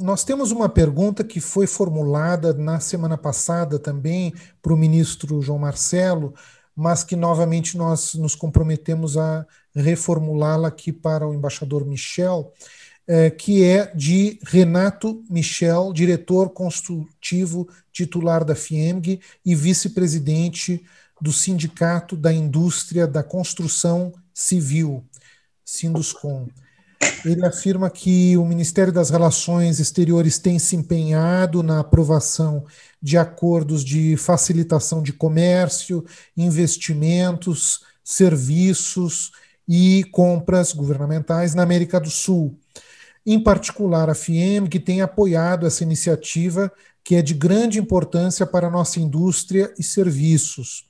Nós temos uma pergunta que foi formulada na semana passada também para o ministro João Marcelo, mas que novamente nós nos comprometemos a reformulá-la aqui para o embaixador Michel, é, que é de Renato Michel, diretor consultivo titular da FIEMG e vice-presidente do Sindicato da Indústria da Construção Civil, Sinduscom. Ele afirma que o Ministério das Relações Exteriores tem se empenhado na aprovação de acordos de facilitação de comércio, investimentos, serviços e compras governamentais na América do Sul. Em particular, a FIEM, que tem apoiado essa iniciativa, que é de grande importância para a nossa indústria e serviços.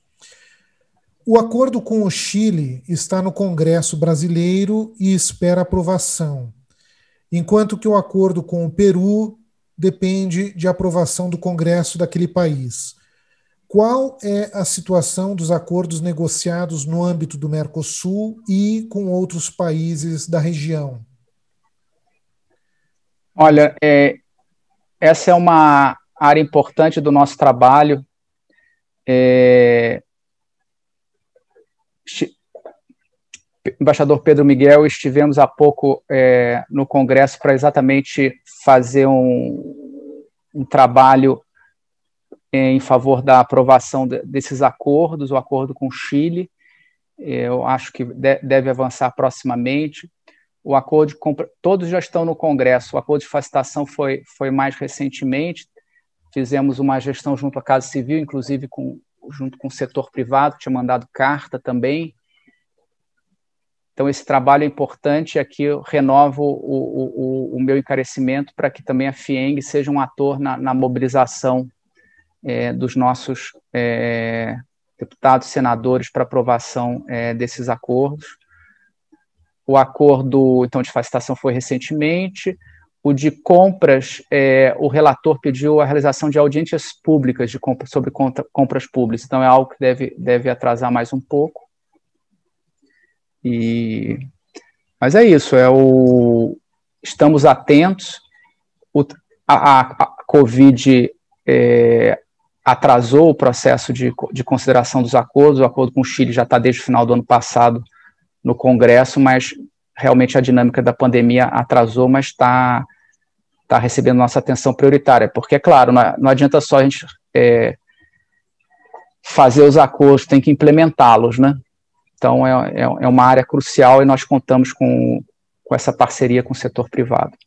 O acordo com o Chile está no Congresso brasileiro e espera aprovação, enquanto que o acordo com o Peru depende de aprovação do Congresso daquele país. Qual é a situação dos acordos negociados no âmbito do Mercosul e com outros países da região? Olha, é, essa é uma área importante do nosso trabalho. É, embaixador Pedro Miguel, estivemos há pouco é, no Congresso para exatamente fazer um, um, trabalho é, em favor da aprovação de, desses acordos, o acordo com o Chile, é, eu acho que de, deve avançar proximamente. O acordo de compra, todos já estão no Congresso, o acordo de facilitação foi, foi mais recentemente, fizemos uma gestão junto à Casa Civil, inclusive com, junto com o setor privado, que tinha mandado carta também. Então, esse trabalho é importante. Aqui eu renovo o, o, o meu encarecimento para que também a FIENG seja um ator na, na mobilização é, dos nossos é, deputados, senadores para aprovação é, desses acordos. O acordo, então, de facilitação foi recentemente. O de compras, é, o relator pediu a realização de audiências públicas de compra, sobre contra, compras públicas, então é algo que deve, deve atrasar mais um pouco. E, mas é isso, é o, estamos atentos. O, a, a, Covid é, atrasou o processo de, de consideração dos acordos, o acordo com o Chile já está desde o final do ano passado no Congresso, mas realmente a dinâmica da pandemia atrasou, mas está está recebendo nossa atenção prioritária, porque, é claro, é, não, adianta só a gente é, fazer os acordos, tem que implementá-los, né? Então, é, é, é uma área crucial e nós contamos com, com essa parceria com o setor privado.